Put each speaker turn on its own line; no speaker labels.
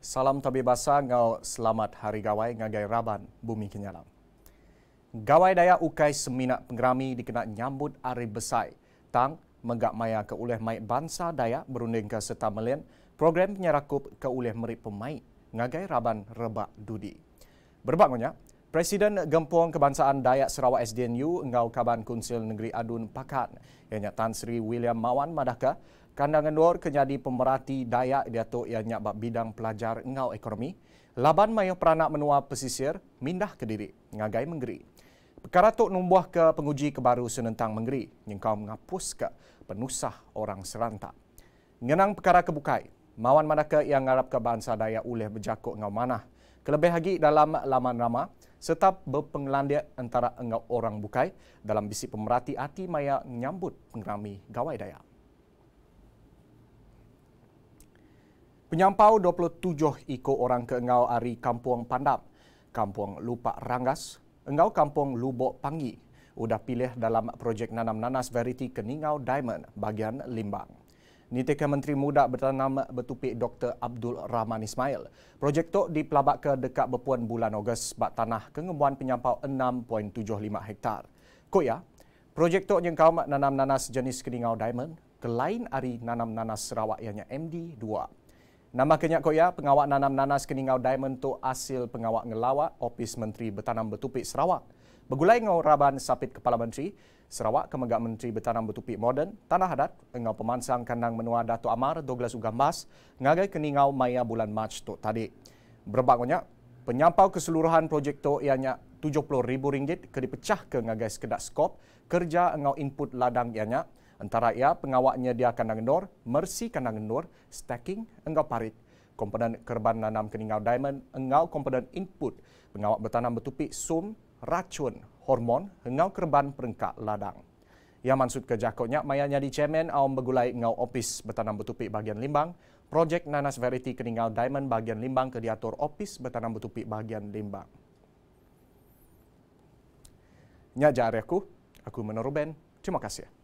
Salam tabi basa ngau selamat hari gawai ngagai raban bumi kenyalam. Gawai daya ukai semina pengerami dikena nyambut hari besai tang menggak maya ke uleh mai bansa daya berunding ke serta melian program penyarakup ke uleh merip pemai ngagai raban rebak dudi. Berbak Presiden Gempuang Kebangsaan Dayak Sarawak SDNU Ngau Kaban Kunsil Negeri Adun Pakat ianya Tan Sri William Mawan Madaka Kandangan Nur kenyadi pemerhati Dayak Diato ianya bab bidang pelajar Ngau Ekonomi Laban Mayo Peranak Menua Pesisir Mindah ke diri, Ngagai Menggeri Perkara tu numbuh ke penguji kebaru senentang menggeri yang kau menghapus ke penusah orang serantak. Ngenang perkara kebukai, mawan Madaka yang ngarap ke bangsa daya oleh berjakut ngau manah. Kelebih lagi dalam laman ramah, serta berpengelandian antara engau orang bukai dalam bisik pemerhati hati maya menyambut pengerami gawai daya. Penyampau 27 ikut orang ke engau hari Kampung Pandap, Kampung Lupak Rangas, engau Kampung Lubok Pangi, udah pilih dalam projek nanam nanas variety Keningau Diamond bagian Limbang. Nitika Menteri Muda bertanam bertupik Dr. Abdul Rahman Ismail. Projek itu dipelabak ke dekat Bepuan bulan Ogos bak tanah kengemuan penyampau 6.75 hektar. Kok ya, projek itu yang kaum nanam nanas jenis keningau diamond, kelain ari nanam nanas Sarawak yang MD2. Nama kenyak kok ya, pengawak nanam nanas keningau diamond tu hasil pengawak ngelawak Opis Menteri Bertanam Bertupik Sarawak. Begulai ngau raban sapit kepala menteri, Sarawak kemegak menteri bertanam bertupi modern tanah adat, ngau pemansang kandang menua Dato Amar Douglas Ugambas, ngagai keningau maya bulan Mac tu tadi. Berbangunnya, penyampau keseluruhan projek tu ianya RM70,000 ke dipecah ke ngagai sekedar skop kerja ngau input ladang ianya. Antara ia pengawaknya dia kandang endor, mersi kandang endor, stacking ngau parit, komponen kerban nanam keningau diamond, ngau komponen input, pengawak bertanam bertupi sum racun hormon hengau kerban perengkak ladang. Yang mansut ke jakoknya, mayanya di cemen awam begulai ngau opis bertanam betupi bagian limbang, projek nanas verity keninggal diamond bagian limbang ke diatur opis bertanam betupi bagian limbang. Nyajar aku, aku menurut Ben. Terima kasih.